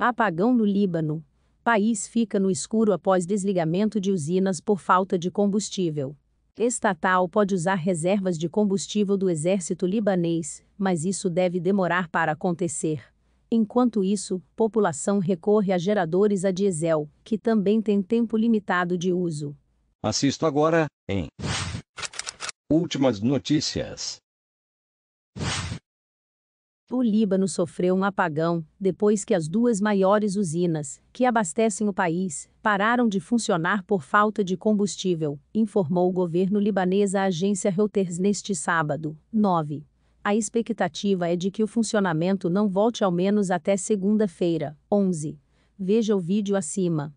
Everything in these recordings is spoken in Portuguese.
Apagão no Líbano. País fica no escuro após desligamento de usinas por falta de combustível. Estatal pode usar reservas de combustível do exército libanês, mas isso deve demorar para acontecer. Enquanto isso, população recorre a geradores a diesel, que também tem tempo limitado de uso. Assisto agora, em Últimas notícias. O Líbano sofreu um apagão depois que as duas maiores usinas, que abastecem o país, pararam de funcionar por falta de combustível, informou o governo libanês à agência Reuters neste sábado, 9. A expectativa é de que o funcionamento não volte ao menos até segunda-feira, 11. Veja o vídeo acima.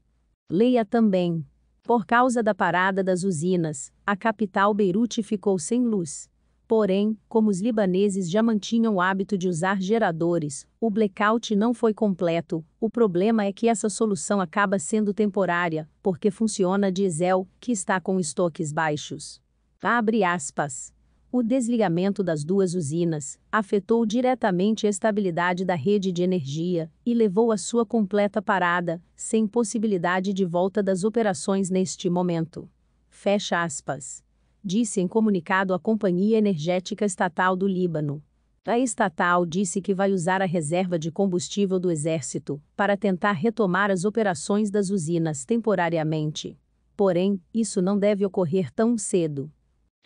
Leia também. Por causa da parada das usinas, a capital Beirute ficou sem luz. Porém, como os libaneses já mantinham o hábito de usar geradores, o blackout não foi completo. O problema é que essa solução acaba sendo temporária, porque funciona diesel, que está com estoques baixos. Abre aspas. O desligamento das duas usinas afetou diretamente a estabilidade da rede de energia e levou a sua completa parada, sem possibilidade de volta das operações neste momento. Fecha aspas disse em comunicado a Companhia Energética Estatal do Líbano. A estatal disse que vai usar a reserva de combustível do Exército para tentar retomar as operações das usinas temporariamente. Porém, isso não deve ocorrer tão cedo.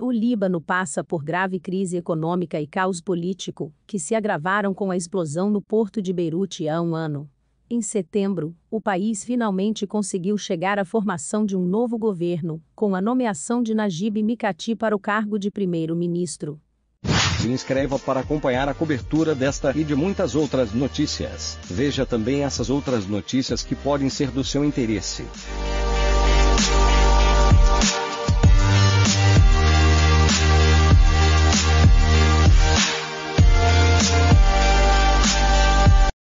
O Líbano passa por grave crise econômica e caos político, que se agravaram com a explosão no porto de Beirute há um ano. Em setembro, o país finalmente conseguiu chegar à formação de um novo governo, com a nomeação de Najib Mikati para o cargo de primeiro-ministro. Se inscreva para acompanhar a cobertura desta e de muitas outras notícias. Veja também essas outras notícias que podem ser do seu interesse.